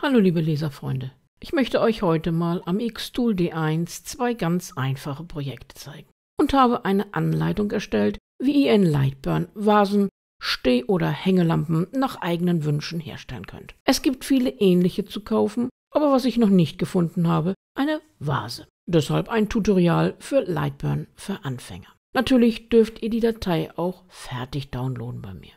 Hallo liebe Leserfreunde, ich möchte euch heute mal am Xtool D1 zwei ganz einfache Projekte zeigen und habe eine Anleitung erstellt, wie ihr in Lightburn Vasen, Steh- oder Hängelampen nach eigenen Wünschen herstellen könnt. Es gibt viele ähnliche zu kaufen, aber was ich noch nicht gefunden habe, eine Vase. Deshalb ein Tutorial für Lightburn für Anfänger. Natürlich dürft ihr die Datei auch fertig downloaden bei mir.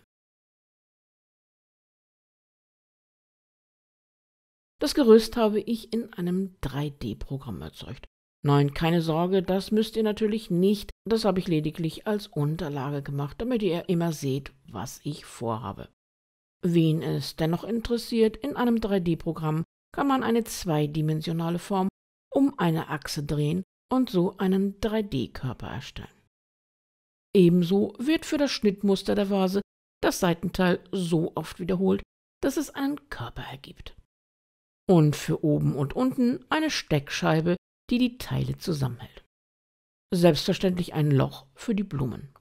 Das Gerüst habe ich in einem 3D-Programm erzeugt. Nein, keine Sorge, das müsst ihr natürlich nicht. Das habe ich lediglich als Unterlage gemacht, damit ihr immer seht, was ich vorhabe. Wen es dennoch interessiert, in einem 3D-Programm kann man eine zweidimensionale Form um eine Achse drehen und so einen 3D-Körper erstellen. Ebenso wird für das Schnittmuster der Vase das Seitenteil so oft wiederholt, dass es einen Körper ergibt und für oben und unten eine Steckscheibe, die die Teile zusammenhält. Selbstverständlich ein Loch für die Blumen.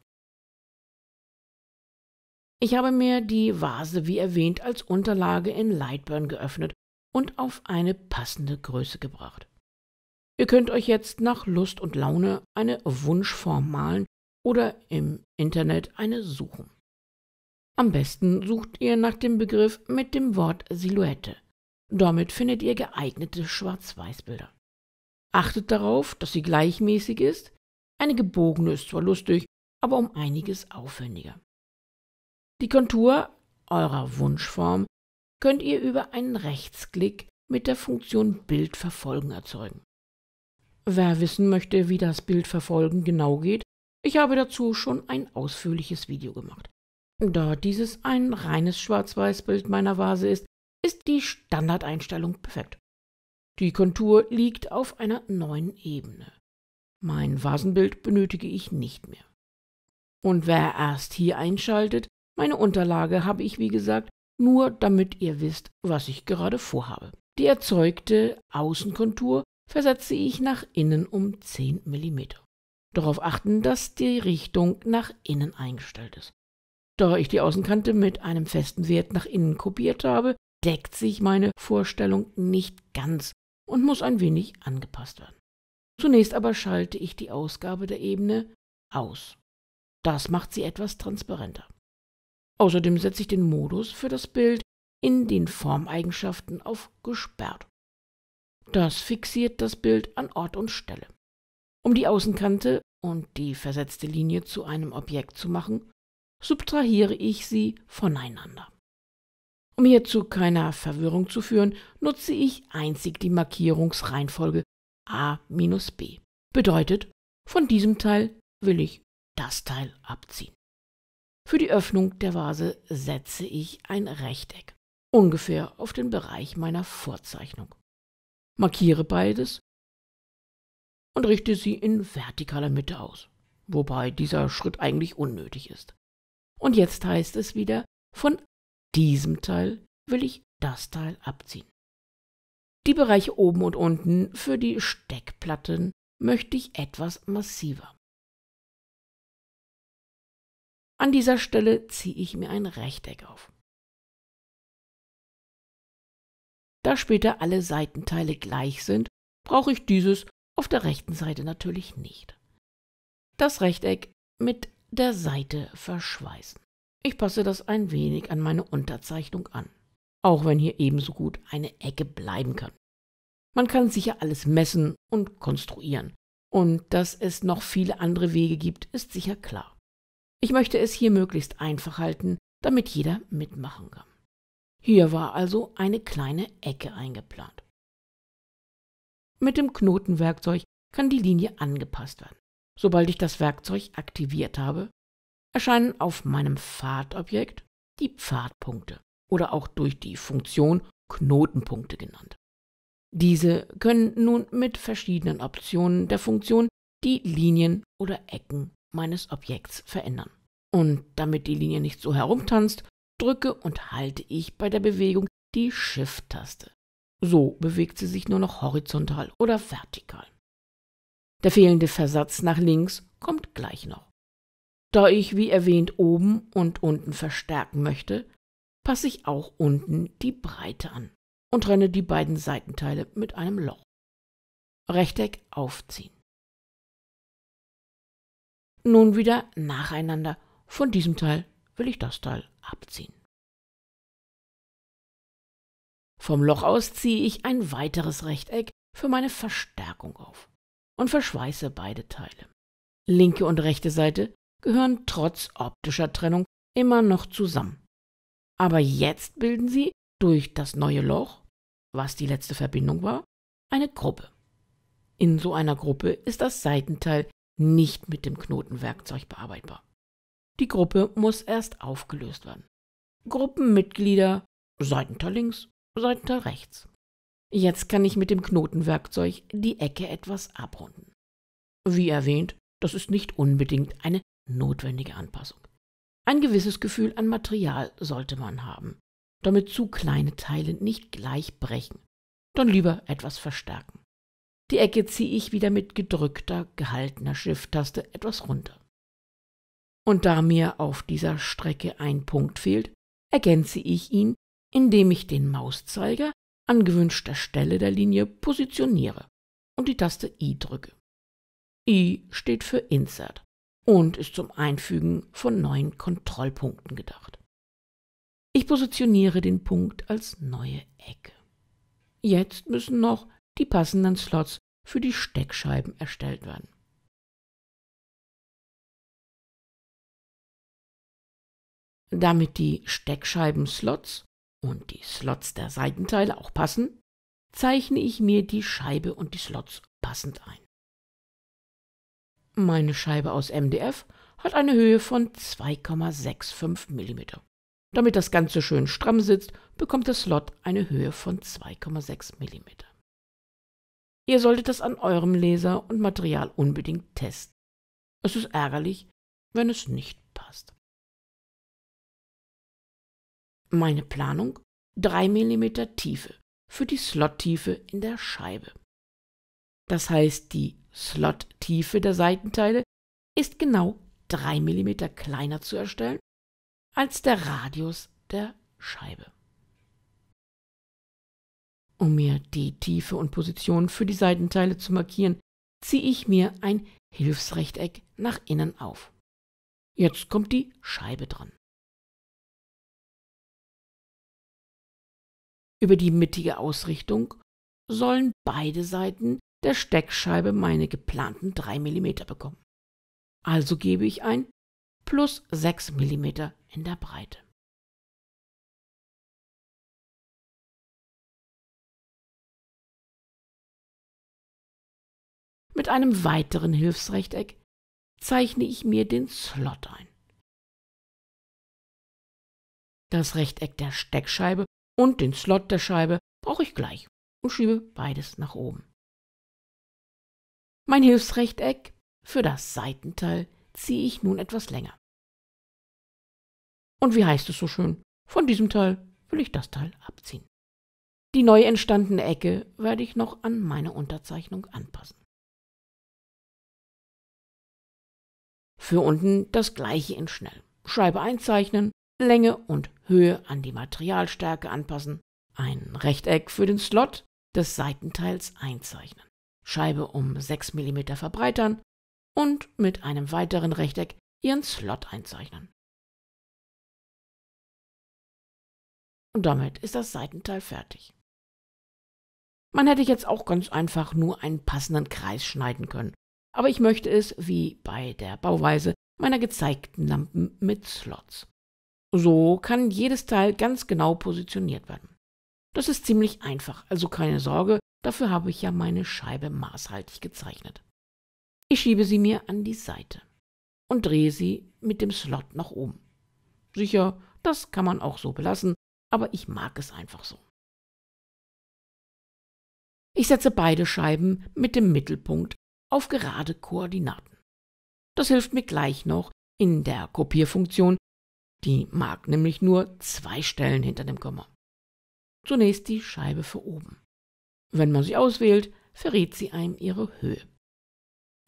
Ich habe mir die Vase, wie erwähnt, als Unterlage in Lightburn geöffnet und auf eine passende Größe gebracht. Ihr könnt euch jetzt nach Lust und Laune eine Wunschform malen oder im Internet eine suchen. Am besten sucht ihr nach dem Begriff mit dem Wort Silhouette. Damit findet ihr geeignete Schwarz-Weiß-Bilder. Achtet darauf, dass sie gleichmäßig ist. Eine gebogene ist zwar lustig, aber um einiges aufwendiger. Die Kontur eurer Wunschform könnt ihr über einen Rechtsklick mit der Funktion Bild verfolgen erzeugen. Wer wissen möchte, wie das Bild verfolgen genau geht, ich habe dazu schon ein ausführliches Video gemacht. Da dieses ein reines Schwarz-Weiß-Bild meiner Vase ist, ist die Standardeinstellung perfekt. Die Kontur liegt auf einer neuen Ebene. Mein Vasenbild benötige ich nicht mehr. Und wer erst hier einschaltet, meine Unterlage habe ich, wie gesagt, nur damit ihr wisst, was ich gerade vorhabe. Die erzeugte Außenkontur versetze ich nach innen um 10 mm. Darauf achten, dass die Richtung nach innen eingestellt ist. Da ich die Außenkante mit einem festen Wert nach innen kopiert habe, deckt sich meine Vorstellung nicht ganz und muss ein wenig angepasst werden. Zunächst aber schalte ich die Ausgabe der Ebene aus. Das macht sie etwas transparenter. Außerdem setze ich den Modus für das Bild in den Formeigenschaften auf Gesperrt. Das fixiert das Bild an Ort und Stelle. Um die Außenkante und die versetzte Linie zu einem Objekt zu machen, subtrahiere ich sie voneinander. Um hier zu keiner Verwirrung zu führen, nutze ich einzig die Markierungsreihenfolge a-b. Bedeutet, von diesem Teil will ich das Teil abziehen. Für die Öffnung der Vase setze ich ein Rechteck, ungefähr auf den Bereich meiner Vorzeichnung. Markiere beides und richte sie in vertikaler Mitte aus, wobei dieser Schritt eigentlich unnötig ist. Und jetzt heißt es wieder, von diesem Teil will ich das Teil abziehen. Die Bereiche oben und unten für die Steckplatten möchte ich etwas massiver. An dieser Stelle ziehe ich mir ein Rechteck auf. Da später alle Seitenteile gleich sind, brauche ich dieses auf der rechten Seite natürlich nicht. Das Rechteck mit der Seite verschweißen. Ich passe das ein wenig an meine Unterzeichnung an, auch wenn hier ebenso gut eine Ecke bleiben kann. Man kann sicher alles messen und konstruieren, und dass es noch viele andere Wege gibt, ist sicher klar. Ich möchte es hier möglichst einfach halten, damit jeder mitmachen kann. Hier war also eine kleine Ecke eingeplant. Mit dem Knotenwerkzeug kann die Linie angepasst werden. Sobald ich das Werkzeug aktiviert habe, erscheinen auf meinem Pfadobjekt die Pfadpunkte oder auch durch die Funktion Knotenpunkte genannt. Diese können nun mit verschiedenen Optionen der Funktion die Linien oder Ecken meines Objekts verändern. Und damit die Linie nicht so herumtanzt, drücke und halte ich bei der Bewegung die Shift-Taste. So bewegt sie sich nur noch horizontal oder vertikal. Der fehlende Versatz nach links kommt gleich noch. Da ich, wie erwähnt, oben und unten verstärken möchte, passe ich auch unten die Breite an und trenne die beiden Seitenteile mit einem Loch. Rechteck aufziehen. Nun wieder nacheinander. Von diesem Teil will ich das Teil abziehen. Vom Loch aus ziehe ich ein weiteres Rechteck für meine Verstärkung auf und verschweiße beide Teile. Linke und rechte Seite gehören trotz optischer Trennung immer noch zusammen. Aber jetzt bilden sie durch das neue Loch, was die letzte Verbindung war, eine Gruppe. In so einer Gruppe ist das Seitenteil nicht mit dem Knotenwerkzeug bearbeitbar. Die Gruppe muss erst aufgelöst werden. Gruppenmitglieder Seitenteil links, Seitenteil rechts. Jetzt kann ich mit dem Knotenwerkzeug die Ecke etwas abrunden. Wie erwähnt, das ist nicht unbedingt eine notwendige Anpassung. Ein gewisses Gefühl an Material sollte man haben, damit zu kleine Teile nicht gleich brechen. Dann lieber etwas verstärken. Die Ecke ziehe ich wieder mit gedrückter, gehaltener Shift-Taste etwas runter. Und da mir auf dieser Strecke ein Punkt fehlt, ergänze ich ihn, indem ich den Mauszeiger an gewünschter Stelle der Linie positioniere und die Taste I drücke. I steht für Insert und ist zum Einfügen von neuen Kontrollpunkten gedacht. Ich positioniere den Punkt als neue Ecke. Jetzt müssen noch die passenden Slots für die Steckscheiben erstellt werden. Damit die Steckscheiben-Slots und die Slots der Seitenteile auch passen, zeichne ich mir die Scheibe und die Slots passend ein. Meine Scheibe aus MDF hat eine Höhe von 2,65 mm. Damit das Ganze schön stramm sitzt, bekommt der Slot eine Höhe von 2,6 mm. Ihr solltet das an eurem Laser und Material unbedingt testen. Es ist ärgerlich, wenn es nicht passt. Meine Planung 3 mm Tiefe für die Slottiefe in der Scheibe. Das heißt, die Slot-Tiefe der Seitenteile ist genau 3 mm kleiner zu erstellen als der Radius der Scheibe. Um mir die Tiefe und Position für die Seitenteile zu markieren, ziehe ich mir ein Hilfsrechteck nach innen auf. Jetzt kommt die Scheibe dran. Über die mittige Ausrichtung sollen beide Seiten der Steckscheibe meine geplanten 3 mm bekommen. Also gebe ich ein plus 6 mm in der Breite. Mit einem weiteren Hilfsrechteck zeichne ich mir den Slot ein. Das Rechteck der Steckscheibe und den Slot der Scheibe brauche ich gleich und schiebe beides nach oben. Mein Hilfsrechteck für das Seitenteil ziehe ich nun etwas länger. Und wie heißt es so schön? Von diesem Teil will ich das Teil abziehen. Die neu entstandene Ecke werde ich noch an meine Unterzeichnung anpassen. Für unten das gleiche in schnell. Scheibe einzeichnen, Länge und Höhe an die Materialstärke anpassen, ein Rechteck für den Slot des Seitenteils einzeichnen. Scheibe um 6 mm verbreitern und mit einem weiteren Rechteck ihren Slot einzeichnen. Und damit ist das Seitenteil fertig. Man hätte jetzt auch ganz einfach nur einen passenden Kreis schneiden können, aber ich möchte es, wie bei der Bauweise meiner gezeigten Lampen mit Slots. So kann jedes Teil ganz genau positioniert werden. Das ist ziemlich einfach, also keine Sorge, Dafür habe ich ja meine Scheibe maßhaltig gezeichnet. Ich schiebe sie mir an die Seite und drehe sie mit dem Slot nach oben. Sicher, das kann man auch so belassen, aber ich mag es einfach so. Ich setze beide Scheiben mit dem Mittelpunkt auf gerade Koordinaten. Das hilft mir gleich noch in der Kopierfunktion, die mag nämlich nur zwei Stellen hinter dem Komma. Zunächst die Scheibe für oben. Wenn man sie auswählt, verrät sie einem ihre Höhe.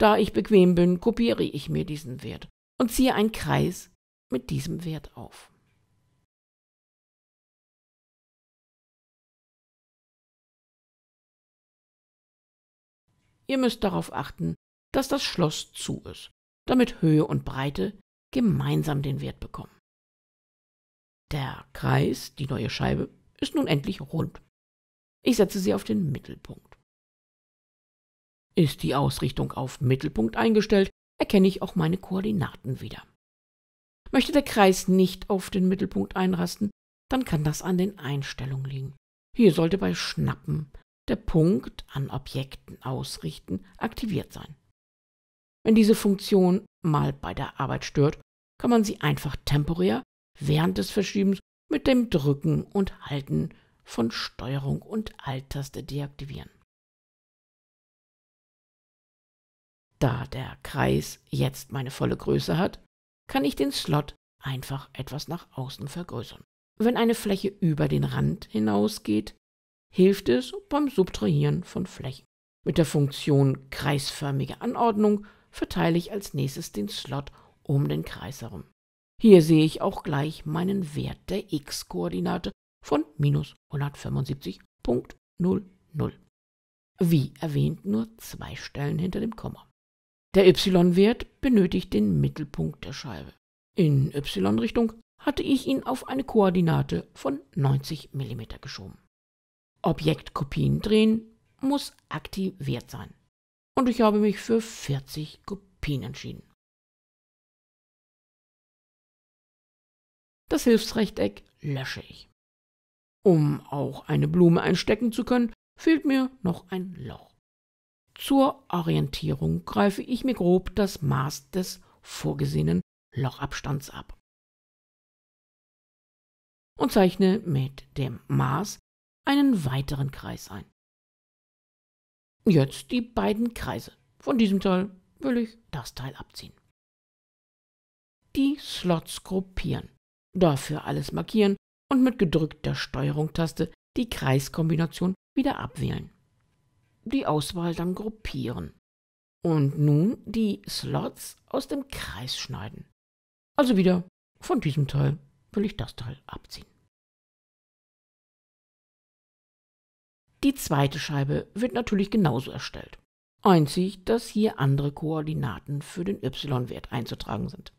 Da ich bequem bin, kopiere ich mir diesen Wert und ziehe einen Kreis mit diesem Wert auf. Ihr müsst darauf achten, dass das Schloss zu ist, damit Höhe und Breite gemeinsam den Wert bekommen. Der Kreis, die neue Scheibe, ist nun endlich rund. Ich setze sie auf den Mittelpunkt. Ist die Ausrichtung auf Mittelpunkt eingestellt, erkenne ich auch meine Koordinaten wieder. Möchte der Kreis nicht auf den Mittelpunkt einrasten, dann kann das an den Einstellungen liegen. Hier sollte bei Schnappen der Punkt an Objekten ausrichten aktiviert sein. Wenn diese Funktion mal bei der Arbeit stört, kann man sie einfach temporär während des Verschiebens mit dem Drücken und Halten von Steuerung und Alt-Taste deaktivieren. Da der Kreis jetzt meine volle Größe hat, kann ich den Slot einfach etwas nach außen vergrößern. Wenn eine Fläche über den Rand hinausgeht, hilft es beim Subtrahieren von Flächen. Mit der Funktion kreisförmige Anordnung verteile ich als nächstes den Slot um den Kreis herum. Hier sehe ich auch gleich meinen Wert der x-Koordinate von minus 175.00. Wie erwähnt nur zwei Stellen hinter dem Komma. Der y-Wert benötigt den Mittelpunkt der Scheibe. In y-Richtung hatte ich ihn auf eine Koordinate von 90 mm geschoben. Objektkopien drehen muss aktiviert sein. Und ich habe mich für 40 Kopien entschieden. Das Hilfsrechteck lösche ich. Um auch eine Blume einstecken zu können, fehlt mir noch ein Loch. Zur Orientierung greife ich mir grob das Maß des vorgesehenen Lochabstands ab und zeichne mit dem Maß einen weiteren Kreis ein. Jetzt die beiden Kreise. Von diesem Teil will ich das Teil abziehen. Die Slots gruppieren, dafür alles markieren, und mit gedrückter Steuerungstaste die Kreiskombination wieder abwählen. Die Auswahl dann gruppieren. Und nun die Slots aus dem Kreis schneiden. Also wieder von diesem Teil will ich das Teil abziehen. Die zweite Scheibe wird natürlich genauso erstellt. Einzig, dass hier andere Koordinaten für den y-Wert einzutragen sind.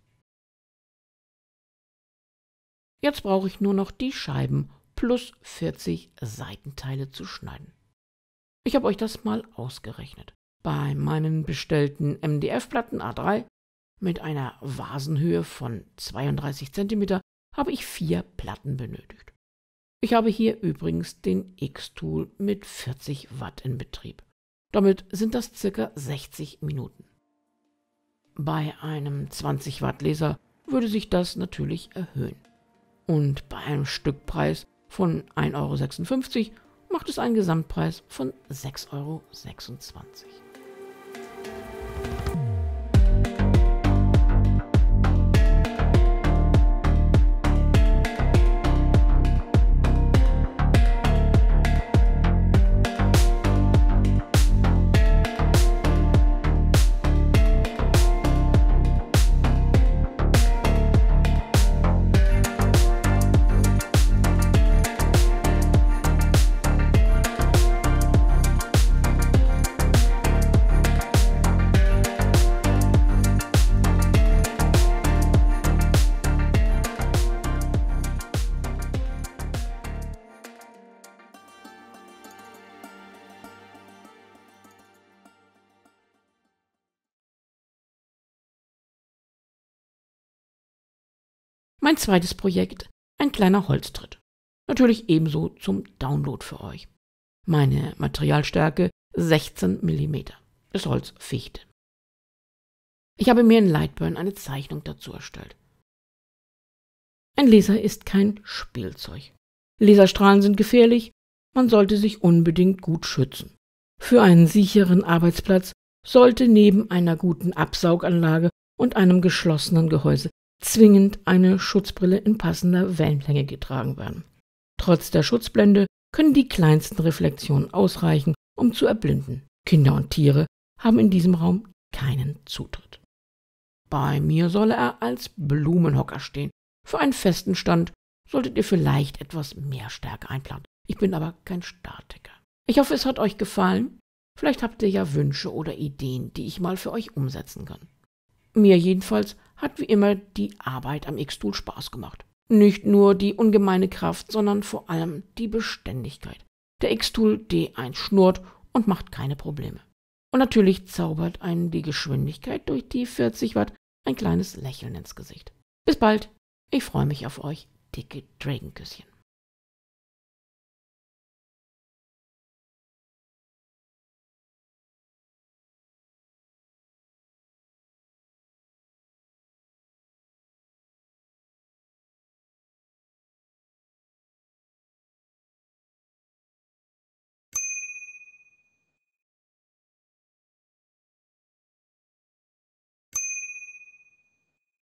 Jetzt brauche ich nur noch die Scheiben plus 40 Seitenteile zu schneiden. Ich habe euch das mal ausgerechnet. Bei meinen bestellten MDF-Platten A3 mit einer Vasenhöhe von 32 cm habe ich vier Platten benötigt. Ich habe hier übrigens den X-Tool mit 40 Watt in Betrieb. Damit sind das ca. 60 Minuten. Bei einem 20 Watt Laser würde sich das natürlich erhöhen und bei einem Stückpreis von 1,56 Euro macht es einen Gesamtpreis von 6,26 Euro. Mein zweites Projekt, ein kleiner Holztritt. Natürlich ebenso zum Download für euch. Meine Materialstärke 16 mm. Das Holz Fichte. Ich habe mir in Lightburn eine Zeichnung dazu erstellt. Ein Laser ist kein Spielzeug. Laserstrahlen sind gefährlich, man sollte sich unbedingt gut schützen. Für einen sicheren Arbeitsplatz sollte neben einer guten Absauganlage und einem geschlossenen Gehäuse zwingend eine Schutzbrille in passender Wellenlänge getragen werden. Trotz der Schutzblende können die kleinsten Reflexionen ausreichen, um zu erblinden. Kinder und Tiere haben in diesem Raum keinen Zutritt. Bei mir solle er als Blumenhocker stehen. Für einen festen Stand solltet ihr vielleicht etwas mehr Stärke einplanen. Ich bin aber kein Statiker. Ich hoffe, es hat euch gefallen. Vielleicht habt ihr ja Wünsche oder Ideen, die ich mal für euch umsetzen kann. Mir jedenfalls hat wie immer die Arbeit am X-Tool Spaß gemacht. Nicht nur die ungemeine Kraft, sondern vor allem die Beständigkeit. Der X-Tool D1 schnurrt und macht keine Probleme. Und natürlich zaubert einen die Geschwindigkeit durch die 40 Watt ein kleines Lächeln ins Gesicht. Bis bald, ich freue mich auf euch, dicke Dragonküsschen.